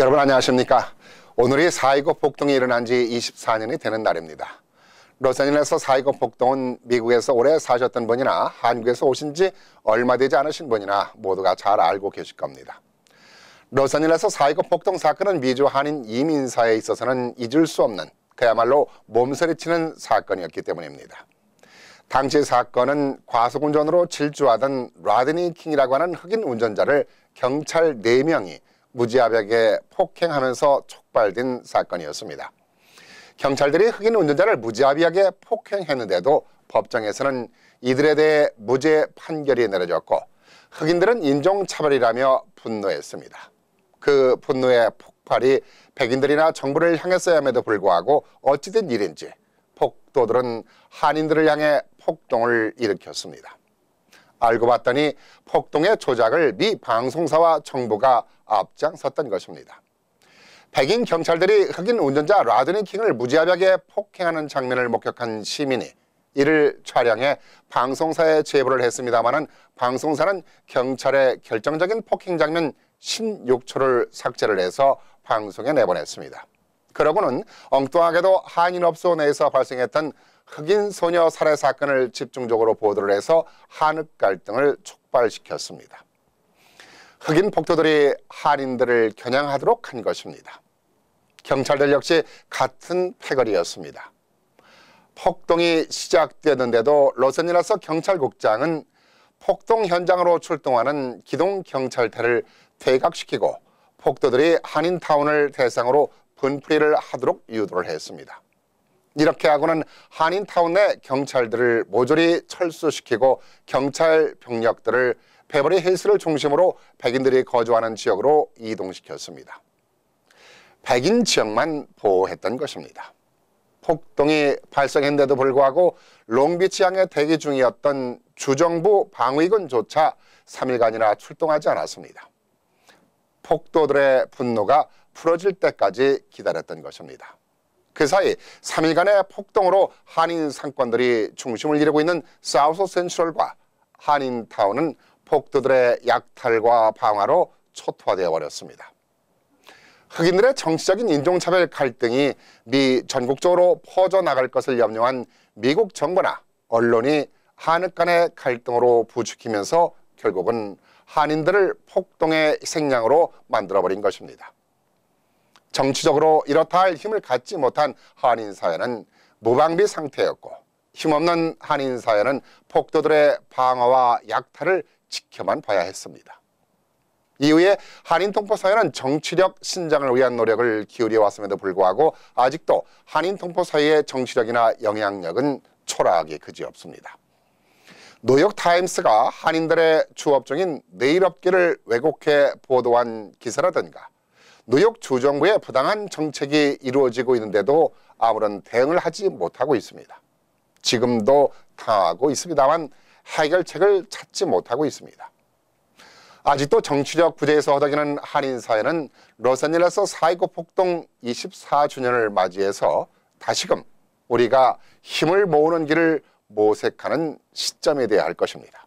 여러분 안녕하십니까? 오늘이 4.29 폭동이 일어난 지 24년이 되는 날입니다. 로스앤젤레스 4.29 폭동은 미국에서 오래 사셨던 분이나 한국에서 오신 지 얼마 되지 않으신 분이나 모두가 잘 알고 계실 겁니다. 로스앤젤레스 4.29 폭동 사건은 미주 한인 이민사에 있어서는 잊을 수 없는 그야말로 몸서리치는 사건이었기 때문입니다. 당시 사건은 과속운전으로 질주하던 라드니 킹이라고 하는 흑인 운전자를 경찰 4명이 무지하게 폭행하면서 촉발된 사건이었습니다. 경찰들이 흑인 운전자를 무지하게 폭행했는데도 법정에서는 이들에 대해 무죄 판결이 내려졌고 흑인들은 인종차별이라며 분노했습니다. 그 분노의 폭발이 백인들이나 정부를 향했어야함에도 불구하고 어찌된 일인지 폭도들은 한인들을 향해 폭동을 일으켰습니다. 알고 봤더니 폭동의 조작을 미 방송사와 정부가 앞장섰던 것입니다. 백인 경찰들이 흑인 운전자 라드니 킹을 무지하게 폭행하는 장면을 목격한 시민이 이를 촬영해 방송사에 제보를 했습니다마는 방송사는 경찰의 결정적인 폭행 장면 16초를 삭제를 해서 방송에 내보냈습니다. 그러고는 엉뚱하게도 한인업소 내에서 발생했던 흑인 소녀 살해 사건을 집중적으로 보도를 해서 한흑 갈등을 촉발시켰습니다. 흑인 폭도들이 한인들을 겨냥하도록 한 것입니다. 경찰들 역시 같은 패거리였습니다. 폭동이 시작되었는데도 로스이라서 경찰국장은 폭동 현장으로 출동하는 기동 경찰대를 퇴각시키고 폭도들이 한인타운을 대상으로 분풀이를 하도록 유도를 했습니다. 이렇게 하고는 한인타운 내 경찰들을 모조리 철수시키고 경찰 병력들을 베버리 힐스를 중심으로 백인들이 거주하는 지역으로 이동시켰습니다. 백인 지역만 보호했던 것입니다. 폭동이 발생했는데도 불구하고 롱비치 항에 대기 중이었던 주정부 방위군조차 3일간이나 출동하지 않았습니다. 폭도들의 분노가 풀어질 때까지 기다렸던 것입니다. 그 사이 3일간의 폭동으로 한인 상권들이 중심을 이루고 있는 사우스 센트럴과 한인타운은 폭도들의 약탈과 방화로 초토화되어 버렸습니다. 흑인들의 정치적인 인종차별 갈등이 미 전국적으로 퍼져나갈 것을 염려한 미국 정부나 언론이 한흑 간의 갈등으로 부추기면서 결국은 한인들을 폭동의 생양으로 만들어버린 것입니다. 정치적으로 이렇다 할 힘을 갖지 못한 한인사회는 무방비 상태였고 힘없는 한인사회는 폭도들의 방어와 약탈을 지켜만 봐야 했습니다. 이후에 한인통포사회는 정치력 신장을 위한 노력을 기울여 왔음에도 불구하고 아직도 한인통포사회의 정치력이나 영향력은 초라하게 그지없습니다. 뉴욕타임스가 한인들의 주업종인 내일업계를 왜곡해 보도한 기사라든가 뉴욕 주정부의 부당한 정책이 이루어지고 있는데도 아무런 대응을 하지 못하고 있습니다. 지금도 당하고 있습니다만 해결책을 찾지 못하고 있습니다. 아직도 정치적 부재에서 허덕이는 한인사회는 로스앤젤레스 사이고 폭동 24주년을 맞이해서 다시금 우리가 힘을 모으는 길을 모색하는 시점에 대해야 할 것입니다.